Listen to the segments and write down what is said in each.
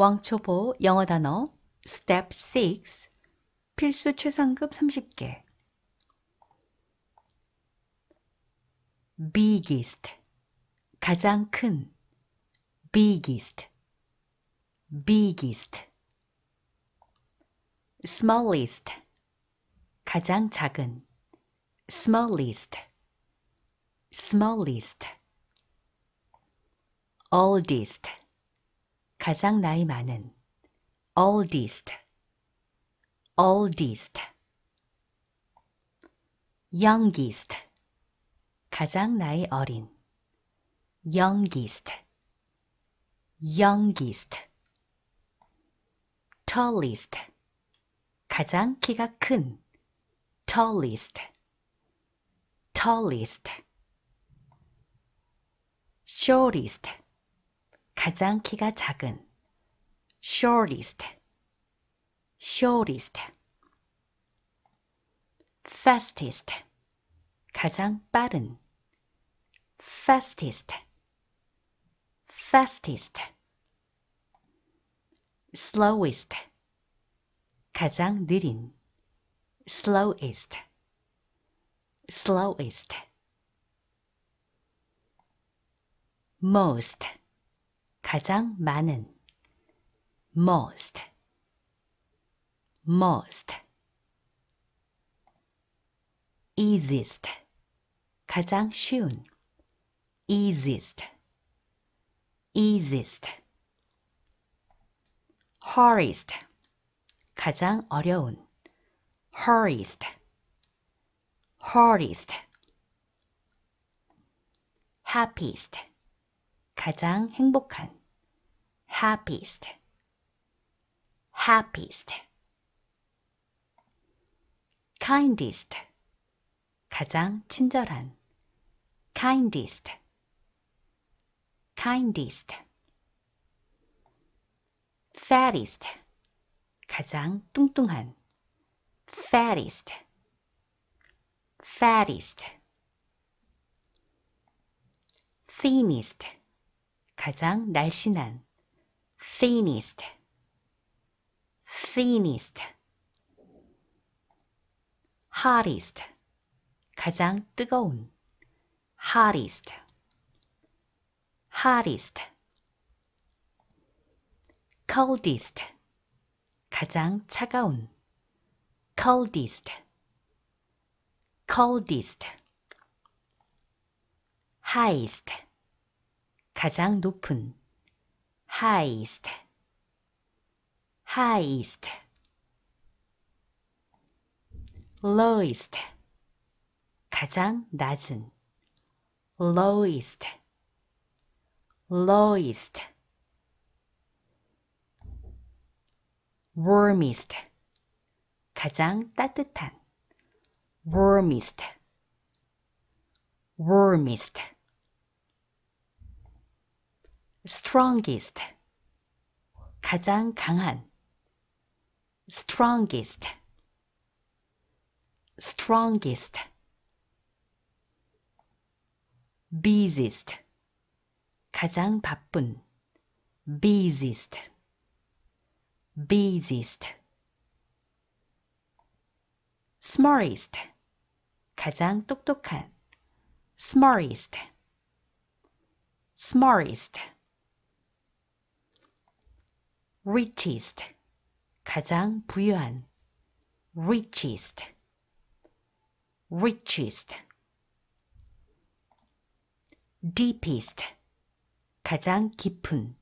왕초보 영어 단어 Step 6 필수 최상급 30개 Biggest 가장 큰 Biggest Biggest Smallest 가장 작은 Smallest Smallest Oldest 가장 나이 많은 oldest oldest youngest 가장 나이 어린 youngest youngest tallest 가장 키가 큰 tallest tallest shortest 가장 키가 작은 shortest shortest fastest 가장 빠른 fastest fastest slowest 가장 느린 slowest slowest most 가장 많은 most most easiest 가장 쉬운 easiest easiest hardest 가장 어려운 hardest hardest happiest 가장 행복한 happiest, happiest. kindest, 가장 친절한. kindest, kindest. fattest, 가장 뚱뚱한. fattest, fattest. thinnest, 가장 날씬한. thinnest, thinnest, hottest, 가장 뜨거운, hottest, hottest, coldest, 가장 차가운, coldest, coldest, highest, 가장 높은 heist heist lowest 가장 낮은 lowest lowest warmest 가장 따뜻한 warmest warmest strongest 가장 강한 strongest strongest busiest 가장 바쁜 busiest busiest smartest 가장 똑똑한 smartest smartest richest 가장 부유한 richest richest deepest 가장 깊은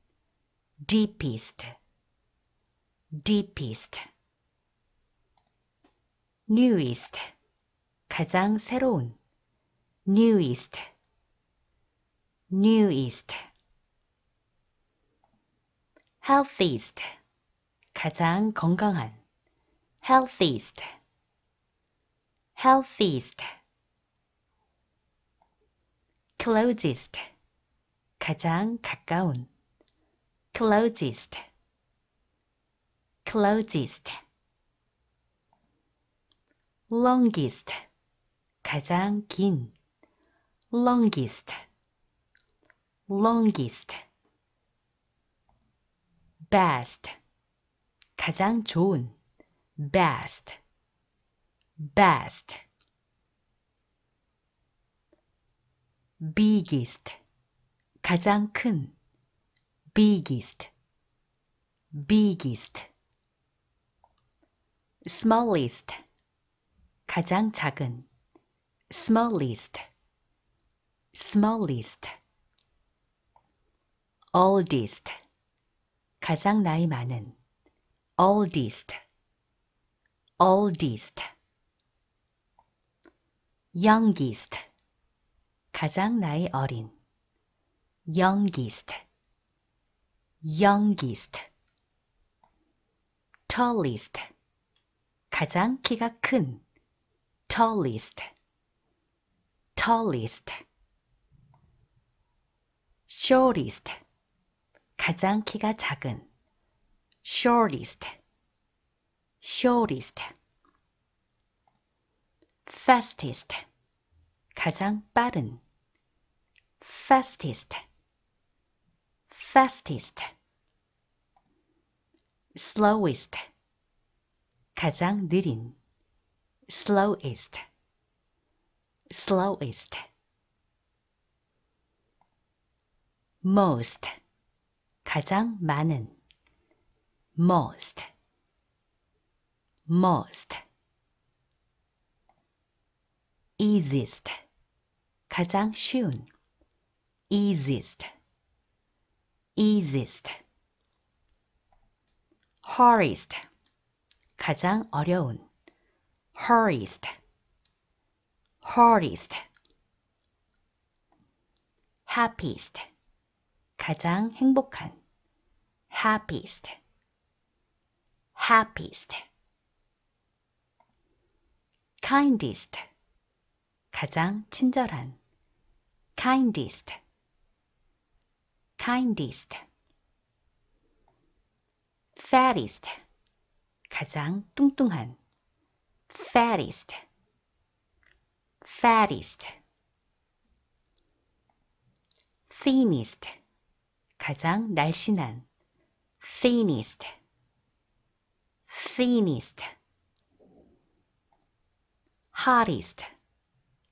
deepest deepest newest 가장 새로운 newest newest healthiest 가장 건강한 healthiest healthiest closest 가장 가까운 closest closest longest 가장 긴 longest longest best 가장 좋은 best best biggest 가장 큰 biggest biggest smallest 가장 작은 smallest smallest oldest 가장 나이 많은 oldest oldest youngest 가장 나이 어린 youngest youngest tallest 가장 키가 큰 tallest tallest shortest 가장 키가 작은 shortest shortest fastest 가장 빠른 fastest fastest slowest 가장 느린 slowest slowest most 가장 많은 most most easiest 가장 쉬운 easiest easiest hardest 가장 어려운 hardest hardest happiest 가장 행복한 happiest happiest kindest 가장 친절한 kindest kindest fattest 가장 뚱뚱한 fattest fattest thinnest 가장 날씬한 thinnest thinnest hottest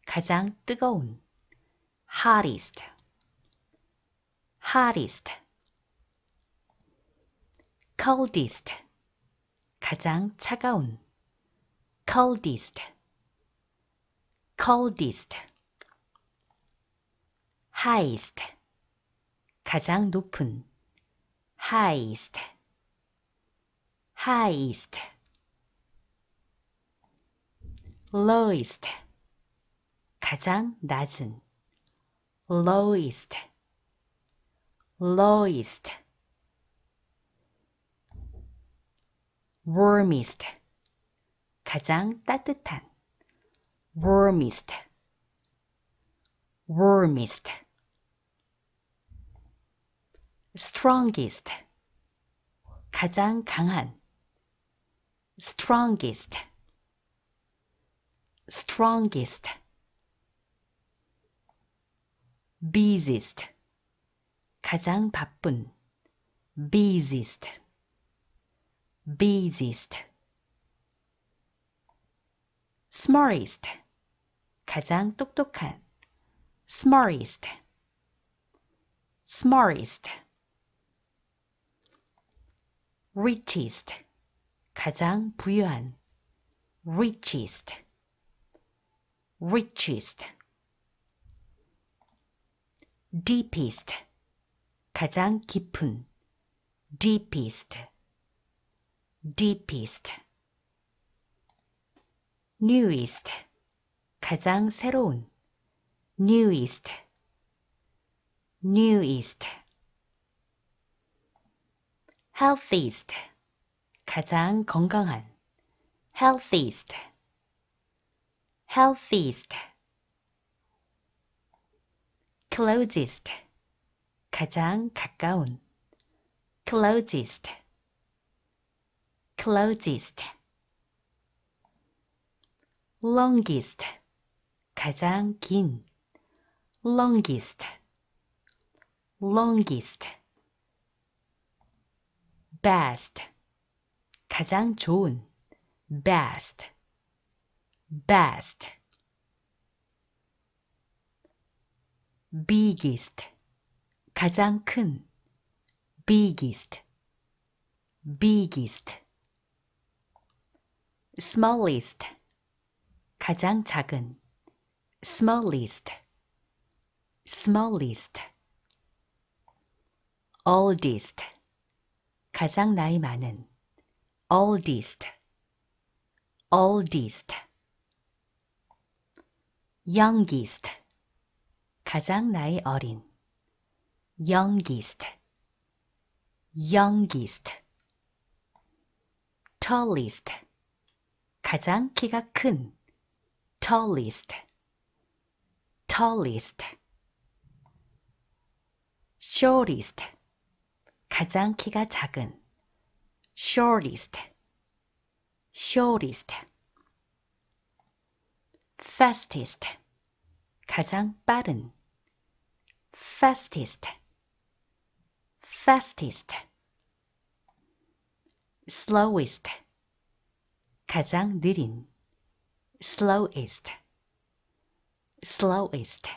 가장 뜨거운 hottest hottest coldest 가장 차가운 coldest coldest highest 가장 높은 highest highest lowest 가장 낮은 lowest lowest warmest 가장 따뜻한 warmest warmest strongest 가장 강한 strongest strongest busiest 가장 바쁜 busiest busiest smartest 가장 똑똑한 smartest smartest richest 가장 부유한 richest richest deepest 가장 깊은 deepest deepest newest 가장 새로운 newest newest healthiest 가장 건강한 healthiest healthiest closest 가장 가까운 closest closest longest 가장 긴 longest longest best 가장 좋은 best best biggest 가장 큰 biggest biggest smallest 가장 작은 smallest smallest oldest 가장 나이 많은 oldest oldest youngest 가장 나이 어린 youngest youngest tallest 가장 키가 큰 tallest tallest shortest 가장 키가 작은 shortest shortest fastest 가장 빠른 fastest fastest slowest 가장 느린 slowest slowest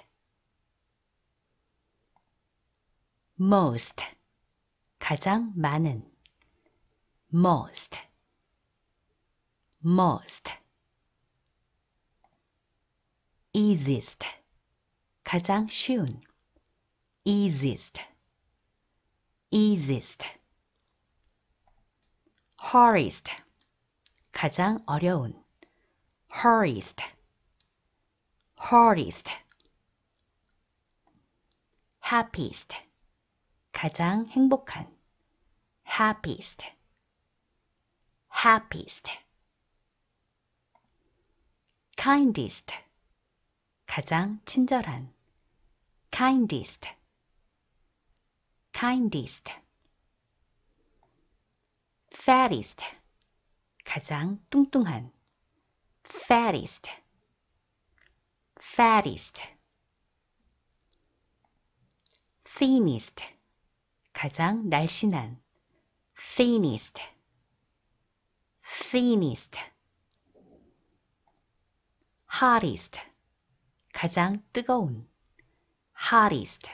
most 가장 많은 most most easiest 가장 쉬운 easiest easiest hardest 가장 어려운 hardest hardest happiest 가장 행복한 happiest happiest kindest 가장 친절한 kindest kindest fattest 가장 뚱뚱한 fattest fattest thinnest 가장 날씬한 thinnest thinnest hottest 가장 뜨거운 hottest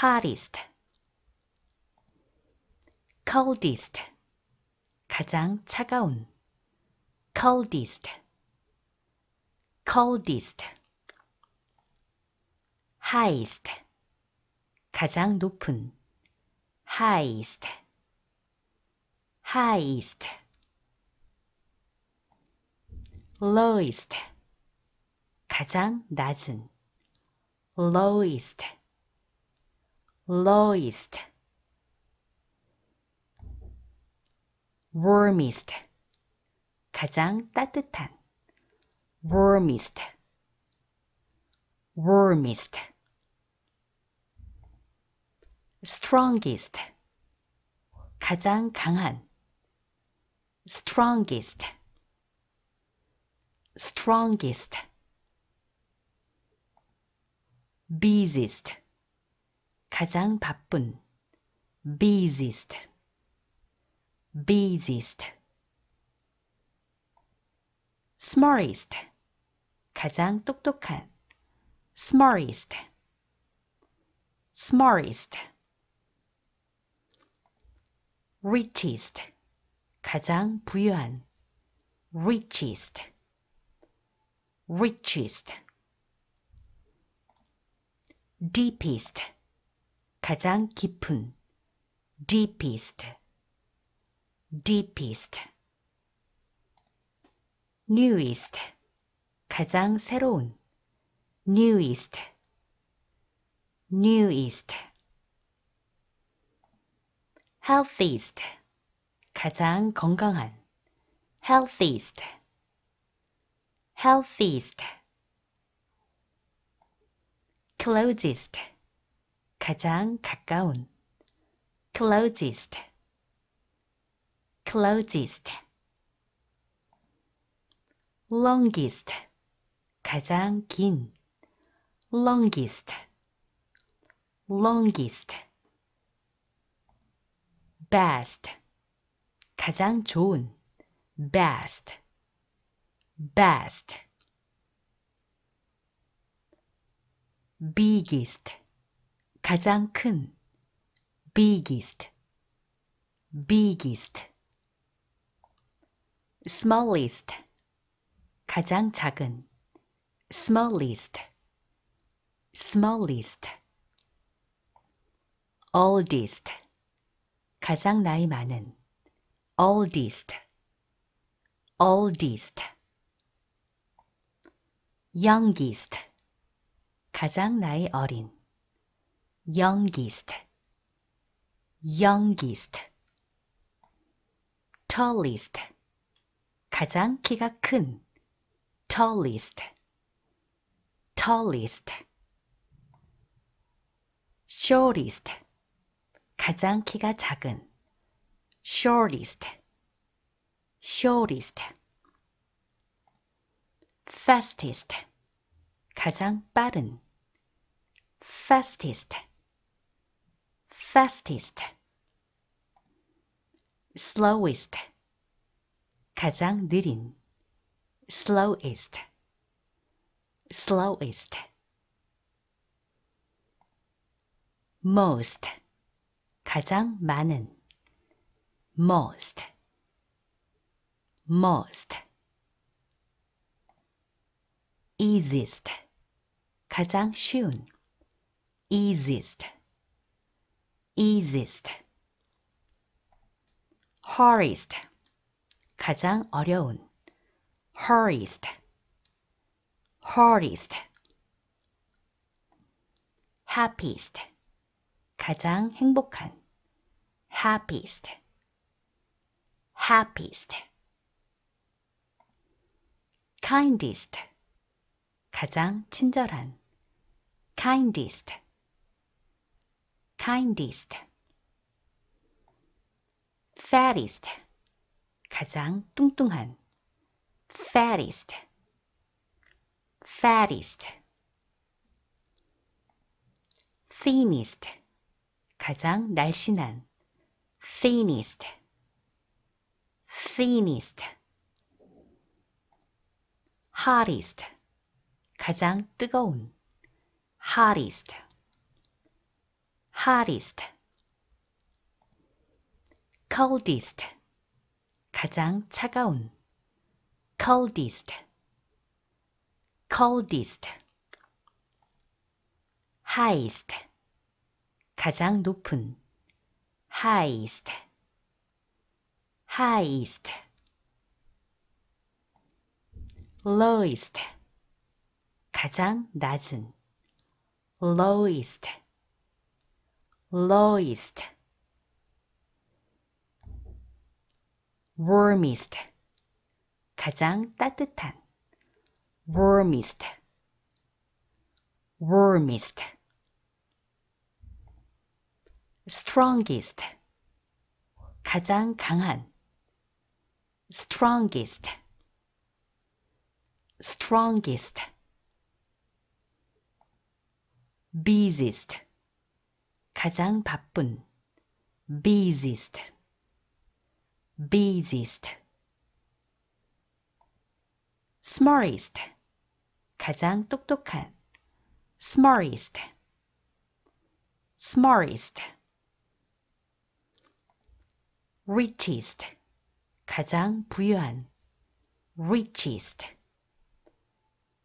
hottest coldest 가장 차가운 coldest coldest highest 가장 높은 highest highest lowest 가장 낮은 lowest lowest warmest 가장 따뜻한 warmest warmest strongest 가장 강한 strongest strongest busiest 가장 바쁜 busiest busiest smartest 가장 똑똑한 smartest smartest richest 가장 부유한 richest richest deepest 가장 깊은 deepest deepest newest 가장 새로운 newest newest healthiest 가장 건강한 healthiest healthiest closest 가장 가까운 closest closest longest 가장 긴 longest longest best 가장 좋은 best best biggest 가장 큰 biggest biggest smallest 가장 작은 smallest smallest oldest 가장 나이 많은 oldest oldest youngest 가장 나이 어린 youngest youngest tallest 가장 키가 큰 tallest tallest shortest 가장 키가 작은 shortest shortest fastest 가장 빠른 fastest fastest slowest 가장 느린 slowest slowest most 가장 많은 most most easiest 가장 쉬운 easiest easiest hardest 가장 어려운 hardest hardest happiest 가장 행복한 happiest happiest kindest 가장 친절한 kindest kindest fattest 가장 뚱뚱한 fattest fattest thinnest 가장 날씬한 thinnest thinnest hottest 가장 뜨거운 hottest hottest coldest 가장 차가운 coldest coldest highest 가장 높은 highest highest lowest 가장 낮은 lowest lowest warmest 가장 따뜻한 warmest warmest strongest 가장 강한 strongest strongest busiest 가장 바쁜 busiest busiest smartest 가장 똑똑한 smartest smartest richest 가장 부유한 richest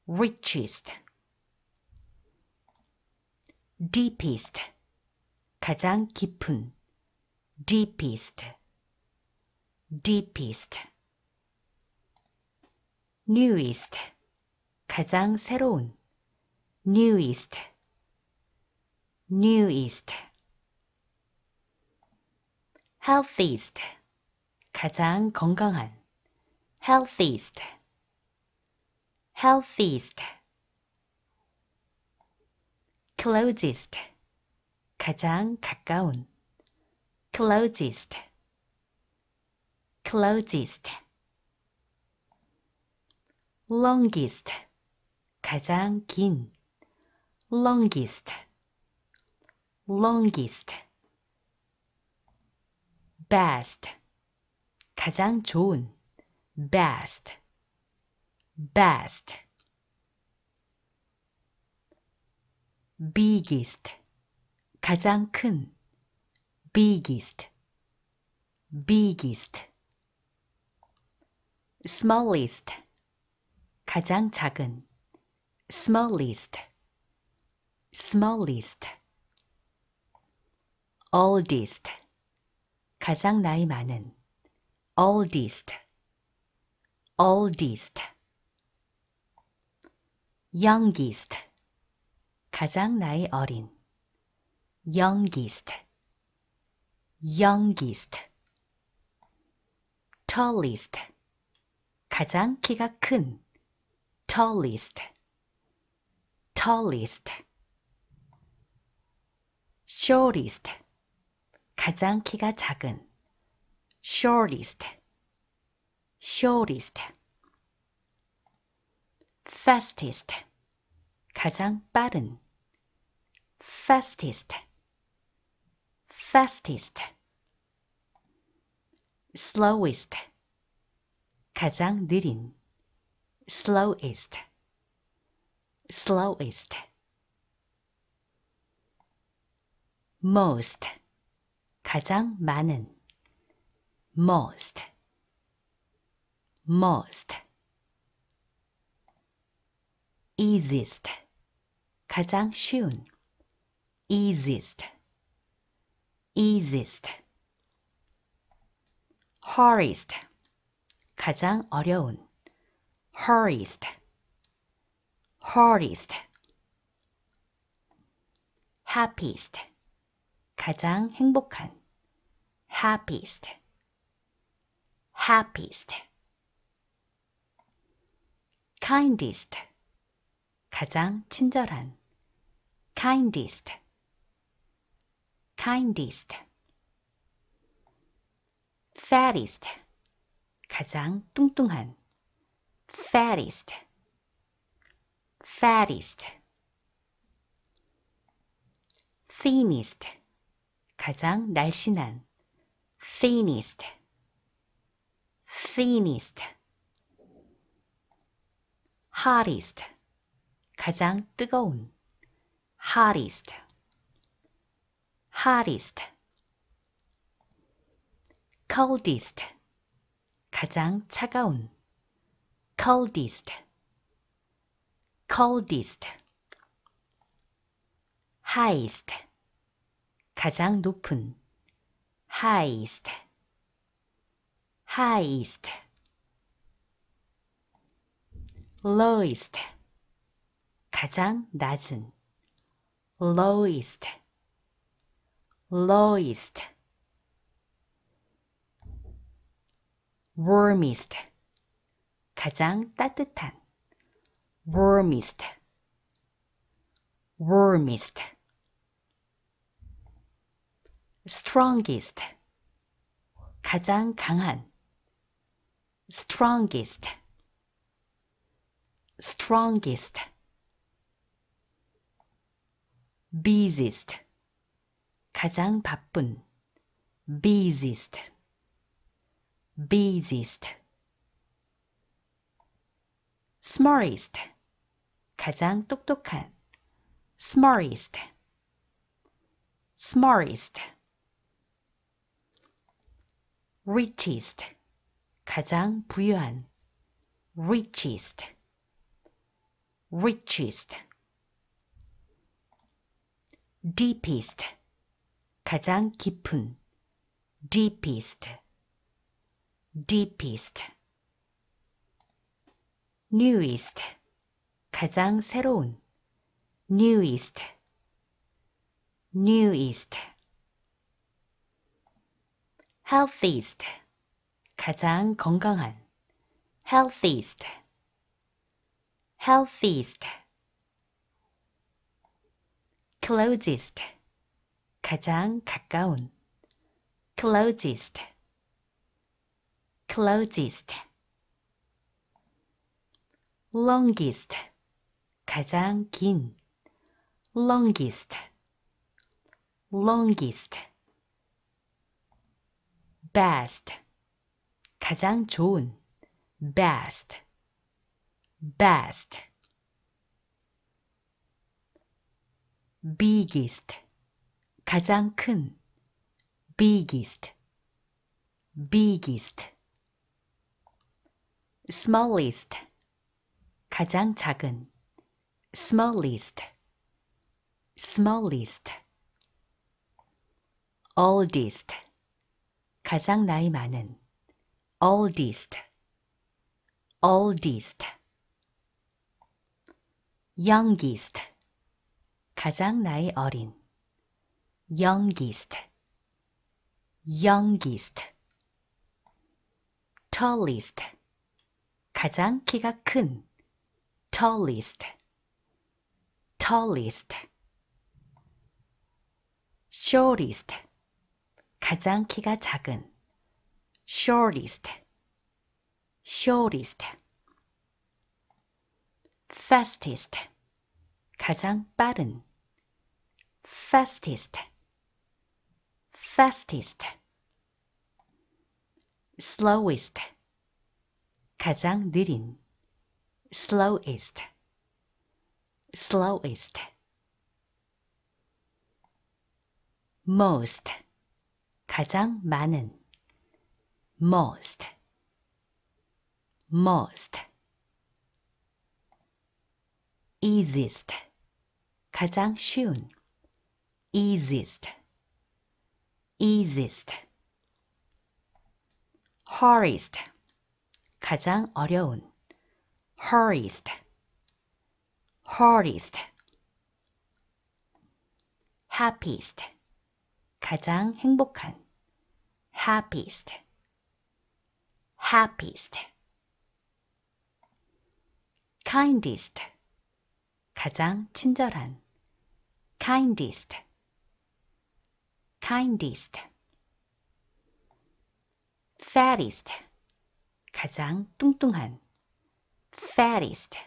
richest deepest 가장 깊은 deepest deepest newest 가장 새로운 newest newest healthiest 가장 건강한 healthiest healthiest closest 가장 가까운 closest closest longest 가장 긴 longest longest best 가장 좋은 best best biggest 가장 큰 biggest biggest smallest 가장 작은 smallest smallest oldest 가장 나이 많은 oldest oldest youngest 가장 나이 어린 youngest youngest tallest 가장 키가 큰 tallest tallest shortest 가장 키가 작은 shortest shortest fastest 가장 빠른 fastest fastest slowest 가장 느린 slowest slowest most 가장 많은 most most easiest 가장 쉬운 easiest easiest hardest 가장 어려운 hardest hardest happiest 가장 행복한 happiest happiest kindest 가장 친절한 kindest kindest fattest 가장 뚱뚱한 fattest fattest thinnest 가장 날씬한 thinnest thinnest hottest 가장 뜨거운 hottest hottest coldest 가장 차가운 coldest coldest highest 가장 높은 highest highest lowest 가장 낮은 lowest lowest warmest 가장 따뜻한 warmest warmest strongest 가장 강한 strongest strongest busiest 가장 바쁜 busiest busiest smartest 가장 똑똑한 smartest smartest richest 가장 부유한 richest richest deepest 가장 깊은 deepest deepest newest 가장 새로운 newest newest healthiest 가장 건강한 healthiest healthiest closest 가장 가까운 closest closest longest 가장 긴 longest longest best 가장 좋은 best best biggest 가장 큰 biggest biggest smallest 가장 작은 smallest smallest oldest 가장 나이 많은 oldest oldest youngest 가장 나이 어린 youngest youngest tallest 가장 키가 큰 tallest tallest shortest 가장 키가 작은 shortest shortest fastest 가장 빠른 fastest fastest slowest 가장 느린 slowest slowest most 가장 많은 most most easiest 가장 쉬운 easiest easiest hardest 가장 어려운 hardest hardest happiest 가장 행복한 happiest, happiest. kindest, 가장 친절한. kindest, kindest. fattest, 가장 뚱뚱한. fattest,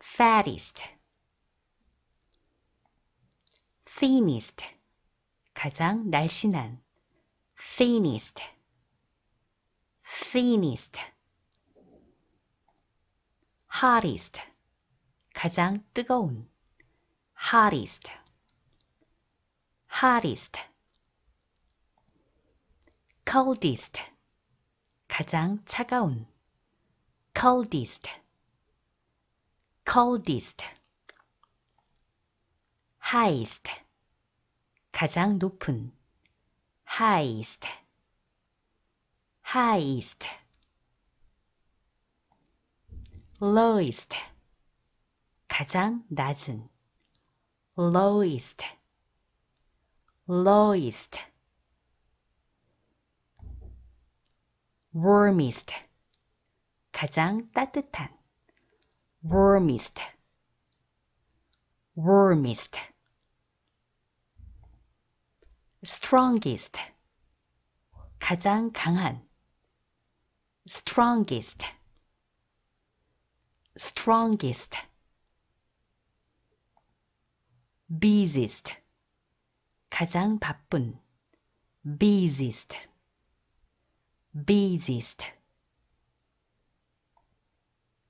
fattest. thinnest, 가장 날씬한. thinnest, thinnest, hottest, 가장 뜨거운, hottest, hottest, coldest, 가장 차가운, coldest, coldest, highest, 가장 높은, Heist. Heist. lowest 가장 낮은 lowest lowest warmest 가장 따뜻한 warmest warmest strongest 가장 강한 strongest strongest busiest 가장 바쁜 busiest busiest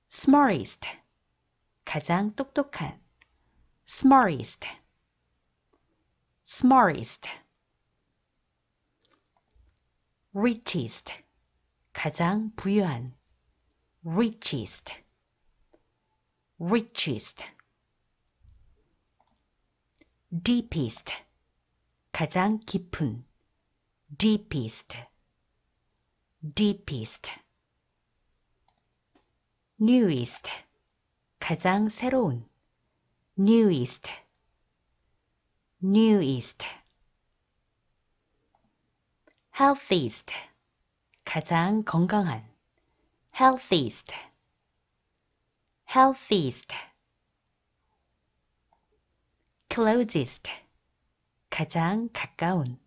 smartest 가장 똑똑한 smartest smartest richest 가장 부유한 richest richest deepest 가장 깊은 deepest deepest newest 가장 새로운 newest newest healthiest 가장 건강한 healthiest healthiest closest 가장 가까운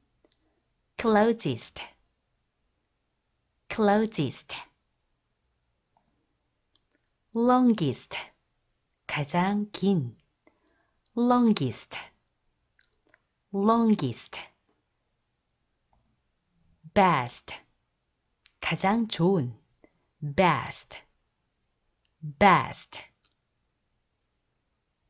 closest closest longest 가장 긴 longest longest best 가장 좋은 best best